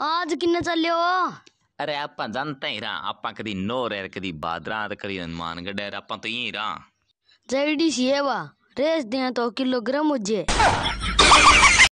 आज किन्ने चलो अरे आप जानते ही रहा आप कभी नोर है कभी बादरा आद कभी हनुमान गढ़ है आप तो यही रहा जल्दी सी है वा रेस दें तो किलोग्राम मुझे